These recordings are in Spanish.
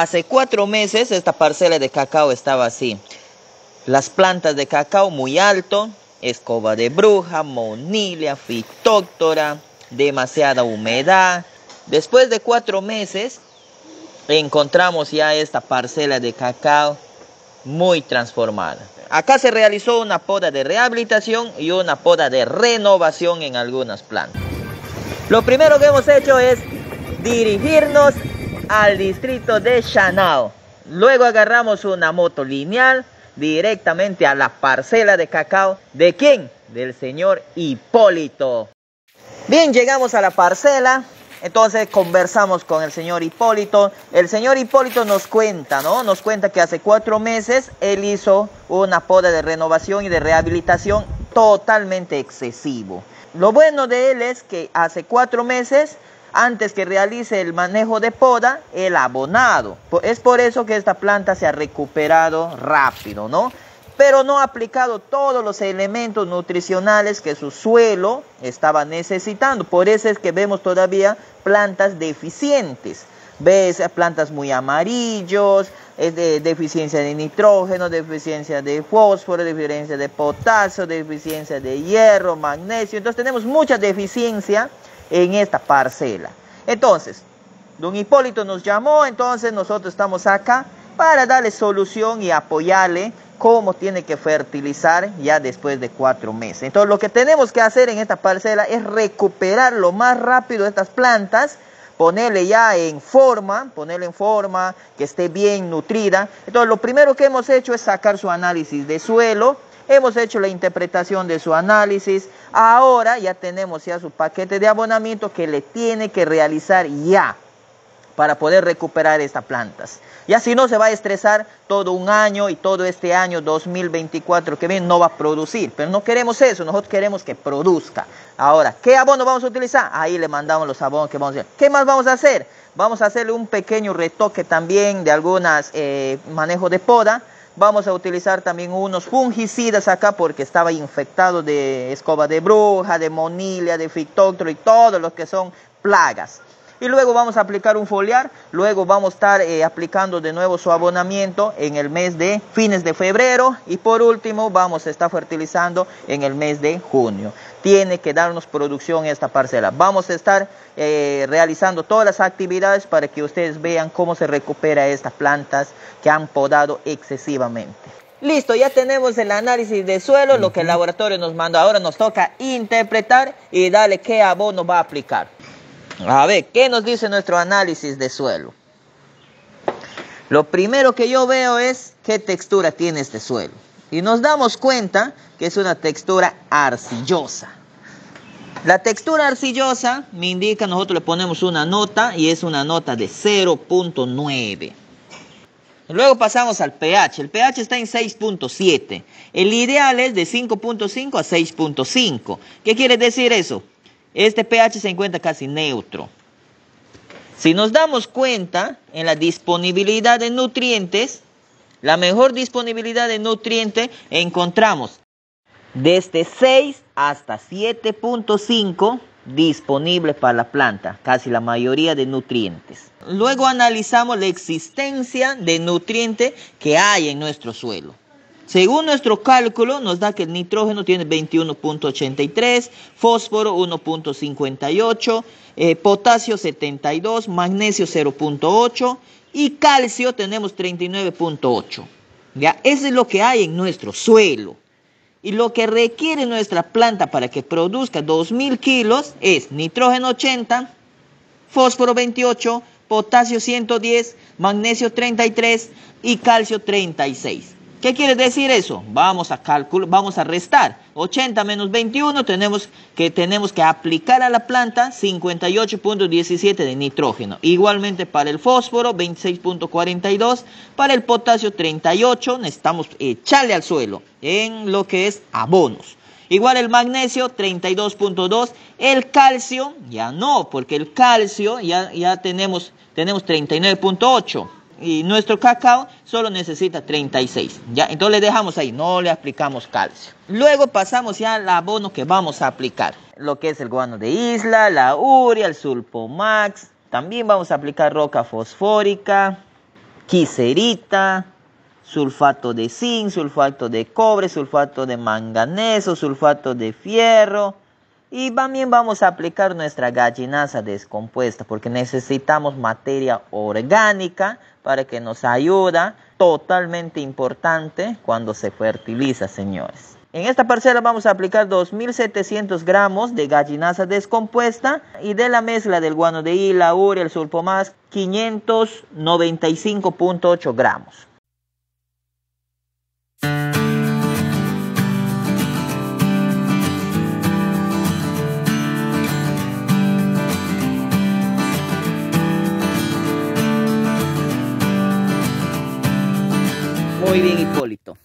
Hace cuatro meses esta parcela de cacao estaba así. Las plantas de cacao muy alto, escoba de bruja, monilia, fitóctora, demasiada humedad. Después de cuatro meses encontramos ya esta parcela de cacao muy transformada. Acá se realizó una poda de rehabilitación y una poda de renovación en algunas plantas. Lo primero que hemos hecho es dirigirnos al distrito de Chanao. Luego agarramos una moto lineal directamente a la parcela de cacao. ¿De quién? Del señor Hipólito. Bien, llegamos a la parcela. Entonces conversamos con el señor Hipólito. El señor Hipólito nos cuenta, ¿no? Nos cuenta que hace cuatro meses él hizo una poda de renovación y de rehabilitación totalmente excesivo. Lo bueno de él es que hace cuatro meses antes que realice el manejo de poda el abonado. Es por eso que esta planta se ha recuperado rápido, ¿no? Pero no ha aplicado todos los elementos nutricionales que su suelo estaba necesitando. Por eso es que vemos todavía plantas deficientes ves eh, plantas muy amarillos, de deficiencia de nitrógeno, deficiencia de fósforo, deficiencia de potasio, deficiencia de hierro, magnesio. Entonces tenemos mucha deficiencia en esta parcela. Entonces, don Hipólito nos llamó, entonces nosotros estamos acá para darle solución y apoyarle cómo tiene que fertilizar ya después de cuatro meses. Entonces lo que tenemos que hacer en esta parcela es recuperar lo más rápido estas plantas, ponerle ya en forma, ponerle en forma, que esté bien nutrida. Entonces lo primero que hemos hecho es sacar su análisis de suelo, hemos hecho la interpretación de su análisis, ahora ya tenemos ya su paquete de abonamiento que le tiene que realizar ya para poder recuperar estas plantas. Y así no se va a estresar todo un año y todo este año 2024 que viene no va a producir, pero no queremos eso, nosotros queremos que produzca. Ahora, ¿qué abono vamos a utilizar? Ahí le mandamos los abonos que vamos a hacer. ¿Qué más vamos a hacer? Vamos a hacerle un pequeño retoque también de algunas eh, manejos de poda Vamos a utilizar también unos fungicidas acá porque estaba infectado de escoba de bruja, de monilia, de fitóctro y todos los que son plagas y luego vamos a aplicar un foliar, luego vamos a estar eh, aplicando de nuevo su abonamiento en el mes de fines de febrero y por último vamos a estar fertilizando en el mes de junio. Tiene que darnos producción esta parcela. Vamos a estar eh, realizando todas las actividades para que ustedes vean cómo se recupera estas plantas que han podado excesivamente. Listo, ya tenemos el análisis de suelo, lo que el laboratorio nos mandó. Ahora nos toca interpretar y darle qué abono va a aplicar. A ver, ¿qué nos dice nuestro análisis de suelo? Lo primero que yo veo es qué textura tiene este suelo. Y nos damos cuenta que es una textura arcillosa. La textura arcillosa me indica, nosotros le ponemos una nota y es una nota de 0.9. Luego pasamos al pH. El pH está en 6.7. El ideal es de 5.5 a 6.5. ¿Qué quiere decir eso? este pH se encuentra casi neutro. Si nos damos cuenta en la disponibilidad de nutrientes, la mejor disponibilidad de nutrientes encontramos desde 6 hasta 7.5 disponibles para la planta, casi la mayoría de nutrientes. Luego analizamos la existencia de nutrientes que hay en nuestro suelo. Según nuestro cálculo, nos da que el nitrógeno tiene 21.83, fósforo 1.58, eh, potasio 72, magnesio 0.8 y calcio tenemos 39.8. Ya, eso es lo que hay en nuestro suelo. Y lo que requiere nuestra planta para que produzca 2.000 kilos es nitrógeno 80, fósforo 28, potasio 110, magnesio 33 y calcio 36. ¿Qué quiere decir eso? Vamos a calcular, vamos a restar. 80 menos 21 tenemos que, tenemos que aplicar a la planta 58.17 de nitrógeno. Igualmente para el fósforo 26.42, para el potasio 38, necesitamos echarle al suelo en lo que es abonos. Igual el magnesio 32.2, el calcio ya no, porque el calcio ya, ya tenemos, tenemos 39.8 y nuestro cacao solo necesita 36. ¿ya? Entonces le dejamos ahí, no le aplicamos calcio. Luego pasamos ya al abono que vamos a aplicar. Lo que es el guano de isla, la urea, el sulpomax. También vamos a aplicar roca fosfórica, quiserita, sulfato de zinc, sulfato de cobre, sulfato de manganeso, sulfato de fierro y también vamos a aplicar nuestra gallinaza descompuesta porque necesitamos materia orgánica para que nos ayuda, totalmente importante cuando se fertiliza, señores. En esta parcela vamos a aplicar 2.700 gramos de gallinaza descompuesta y de la mezcla del guano de hila, y el punto 595.8 gramos. Muy bien, Hipólito.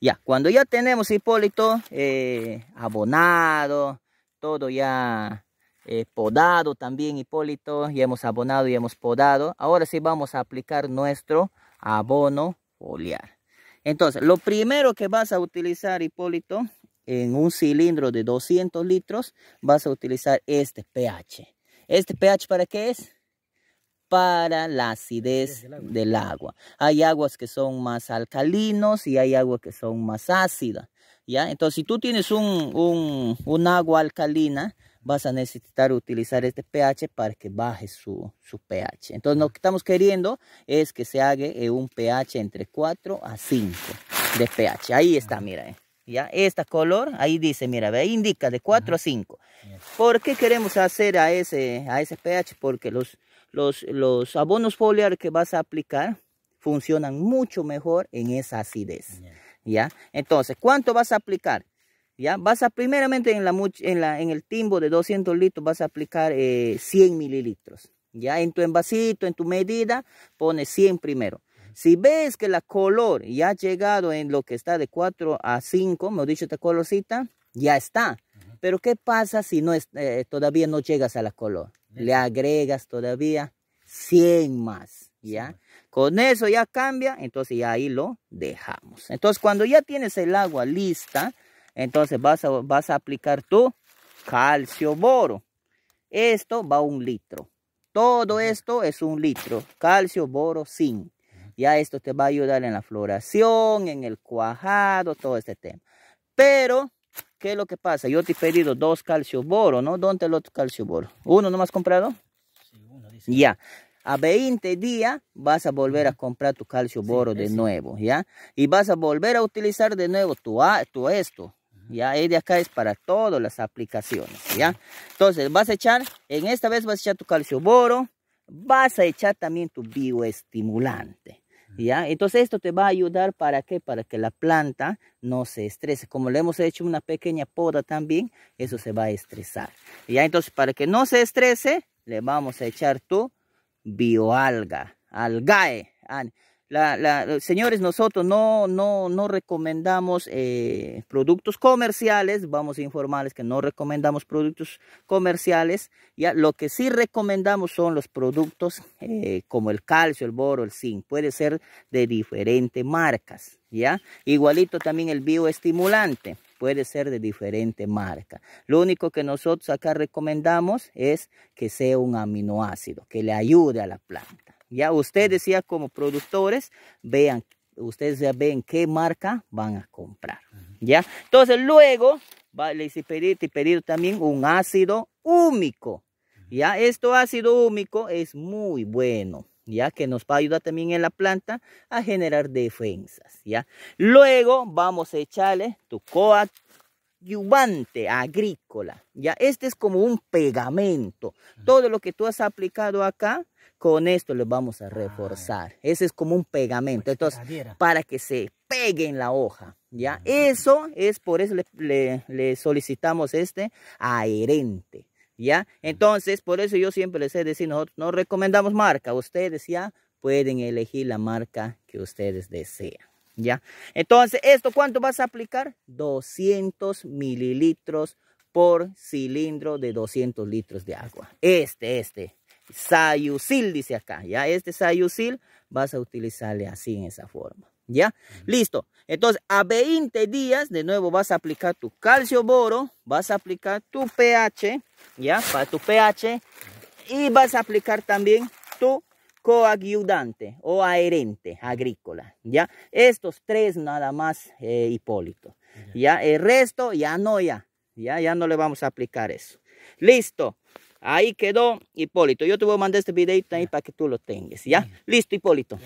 Ya, cuando ya tenemos Hipólito eh, abonado, todo ya eh, podado también Hipólito, ya hemos abonado y hemos podado. Ahora sí vamos a aplicar nuestro abono foliar. Entonces, lo primero que vas a utilizar Hipólito, en un cilindro de 200 litros, vas a utilizar este pH. ¿Este pH para qué es? para la acidez del agua. Hay aguas que son más alcalinos y hay aguas que son más ácidas. ¿ya? Entonces, si tú tienes un, agua alcalina, vas a necesitar utilizar este pH para que baje su, pH. Entonces, lo que estamos queriendo es que se haga eh, un pH entre 4 a 5 de pH. Ahí está, mira. Eh, ¿ya? Esta color, ahí dice, mira, ahí indica de 4 a 5. ¿Por qué queremos hacer a ese, a ese pH? Porque los, los, abonos foliar que vas a aplicar funcionan mucho mejor en esa acidez. ¿Ya? Entonces, ¿cuánto vas a aplicar? ¿Ya? Vas a, primeramente en, la, en, el timbo de 200 litros vas a aplicar 100 eh, mililitros. Ya en tu envasito, en tu medida, pones 100 primero. Si ves que la color ya ha llegado en lo que está de 4 a 5, me he dicho esta colorcita, ya está. Pero ¿qué pasa si no es, eh, todavía no llegas a la color? le agregas todavía 100 más, ¿ya? Con eso ya cambia, entonces ya ahí lo dejamos. Entonces cuando ya tienes el agua lista, entonces vas a, vas a aplicar tu calcio boro. Esto va un litro. Todo esto es un litro. Calcio, boro, sin. Ya esto te va a ayudar en la floración, en el cuajado, todo este tema. Pero ¿Qué es lo que pasa? Yo te he pedido dos calcioboro, ¿no? ¿Dónde el otro calcioboro? ¿Uno no has comprado? Sí, uno dice. Ya. A 20 días vas a volver a comprar tu calcioboro de nuevo, ¿ya? Y vas a volver a utilizar de nuevo tu, tu esto, ¿ya? Y de acá es para todas las aplicaciones, ¿ya? Entonces vas a echar, en esta vez vas a echar tu calcioboro, vas a echar también tu bioestimulante. ¿Ya? Entonces esto te va a ayudar para qué? Para que la planta no se estrese. Como le hemos hecho una pequeña poda también, eso se va a estresar. ¿Ya? Entonces para que no se estrese, le vamos a echar tu bioalga, algae. La, señores, nosotros no, recomendamos eh, productos comerciales, vamos a informarles que no recomendamos productos comerciales, ya lo que sí recomendamos son los productos eh, como el calcio, el boro, el zinc, puede ser de diferentes marcas, ya, igualito también el bioestimulante, puede ser de diferente marca. Lo único que nosotros acá recomendamos es que sea un aminoácido, que le ayude a la planta. Ya ustedes ya como productores vean, ustedes ya ven qué marca van a comprar. Ya, entonces luego vale les he pedido, también un ácido húmico. Ya, esto ácido húmico es muy bueno ya que nos va a ayudar también en la planta a generar defensas, ya. Luego vamos a echarle tu coadyuvante agrícola, ya. Este es como un pegamento. Todo lo que tú has aplicado acá con esto le vamos a reforzar. Ese es como un pegamento. Entonces, para que se pegue en la hoja. ¿ya? Eso es por eso le, solicitamos este adherente. ¿ya? Entonces, por eso yo siempre les he decir, nosotros no recomendamos marca. Ustedes ya pueden elegir la marca que ustedes desean. ¿Ya? Entonces, ¿esto cuánto vas a aplicar? 200 mililitros por cilindro de 200 litros de agua. Este, este. Sayusil dice acá, ya este Sayusil vas a utilizarle así en esa forma, ya. Listo. Entonces, a 20 días, de nuevo vas a aplicar tu calcio boro, vas a aplicar tu pH, ya, para tu pH, y vas a aplicar también tu coagulante o aherente agrícola, ya. Estos tres nada más, eh, Hipólito, ya. El resto ya no, ya, ya, ya no le vamos a aplicar eso. Listo. Ahí quedó, Hipólito. Yo te voy a mandar este videito ahí para que tú lo tengas, ¿ya? Listo, Hipólito.